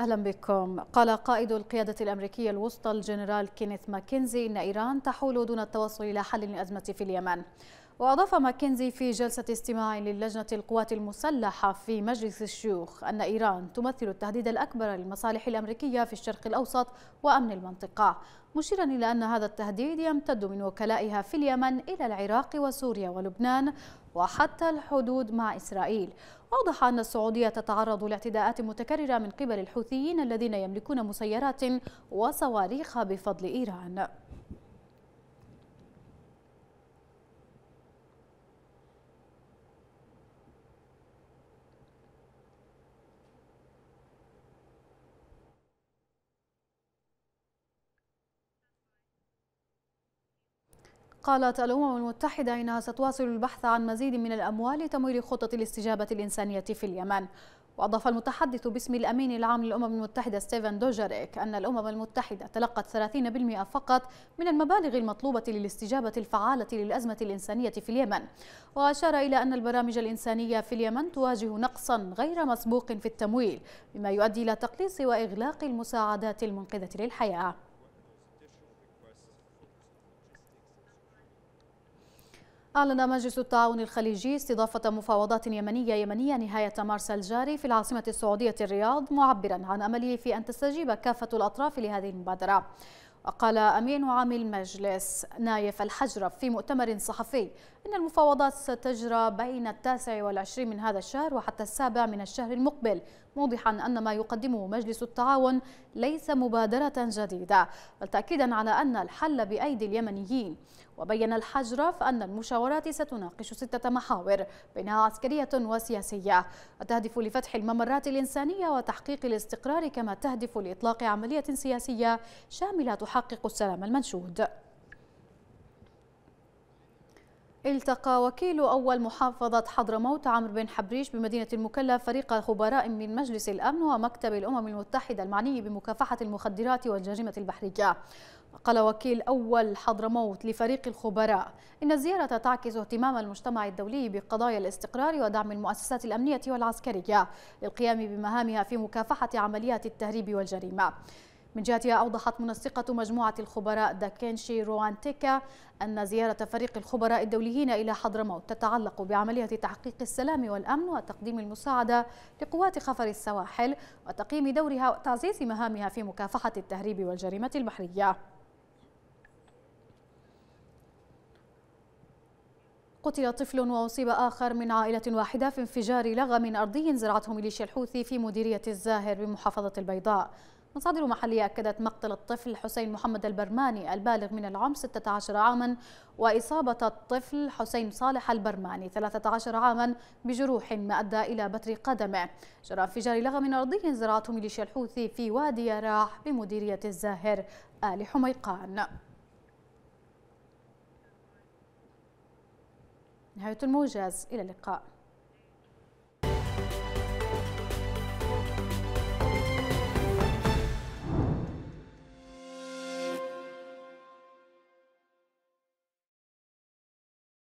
أهلا بكم قال قائد القيادة الأمريكية الوسطى الجنرال كينيث ماكنزي إن إيران تحول دون التوصل إلى حل للأزمة في اليمن وأضاف ماكنزي في جلسة استماع للجنة القوات المسلحة في مجلس الشيوخ أن إيران تمثل التهديد الأكبر للمصالح الأمريكية في الشرق الأوسط وأمن المنطقة مشيرا إلى أن هذا التهديد يمتد من وكلائها في اليمن إلى العراق وسوريا ولبنان وحتى الحدود مع إسرائيل أوضح أن السعودية تتعرض لاعتداءات متكررة من قبل الحوثيين الذين يملكون مسيرات وصواريخ بفضل إيران قالت الأمم المتحدة إنها ستواصل البحث عن مزيد من الأموال لتمويل خطة الاستجابة الإنسانية في اليمن وأضاف المتحدث باسم الأمين العام للأمم المتحدة ستيفن دوجريك أن الأمم المتحدة تلقت 30% فقط من المبالغ المطلوبة للاستجابة الفعالة للأزمة الإنسانية في اليمن وأشار إلى أن البرامج الإنسانية في اليمن تواجه نقصا غير مسبوق في التمويل مما يؤدي إلى تقليص وإغلاق المساعدات المنقذة للحياة أعلن مجلس التعاون الخليجي استضافة مفاوضات يمنية يمنية نهاية مارس الجاري في العاصمة السعودية الرياض معبرا عن أمله في أن تستجيب كافة الأطراف لهذه المبادرة وقال أمين عام المجلس نايف الحجرف في مؤتمر صحفي أن المفاوضات ستجرى بين التاسع والعشرين من هذا الشهر وحتى السابع من الشهر المقبل موضحا أن ما يقدمه مجلس التعاون ليس مبادرة جديدة بل تأكيدا على أن الحل بأيدي اليمنيين وبين الحجرف أن المشاورات ستناقش ستة محاور بينها عسكرية وسياسية وتهدف لفتح الممرات الإنسانية وتحقيق الاستقرار كما تهدف لإطلاق عملية سياسية شاملة تحقق السلام المنشود التقى وكيل أول محافظة حضرموت عمرو بن حبريش بمدينة المكلا فريق خبراء من مجلس الأمن ومكتب الأمم المتحدة المعني بمكافحة المخدرات والجريمة البحرية قال وكيل أول حضرموت لفريق الخبراء إن الزيارة تعكس اهتمام المجتمع الدولي بقضايا الاستقرار ودعم المؤسسات الأمنية والعسكرية للقيام بمهامها في مكافحة عمليات التهريب والجريمة من جهتها أوضحت منسقة مجموعة الخبراء داكنشي روانتيكا أن زيارة فريق الخبراء الدوليين إلى حضرموت تتعلق بعملية تحقيق السلام والأمن وتقديم المساعدة لقوات خفر السواحل وتقييم دورها وتعزيز مهامها في مكافحة التهريب والجريمة البحرية قتل طفل وأصيب آخر من عائلة واحدة في انفجار لغم أرضي زرعته ميليشيا الحوثي في مديرية الزاهر بمحافظة البيضاء مصادر محلية أكدت مقتل الطفل حسين محمد البرماني البالغ من العمر 16 عاما وإصابة الطفل حسين صالح البرماني 13 عاما بجروح ما أدى إلى بتر قدمه جرى انفجار لغم أرضي زرعته ميليشيا الحوثي في وادي راح بمديرية الزاهر آل حميقان نهاية الموجز إلى اللقاء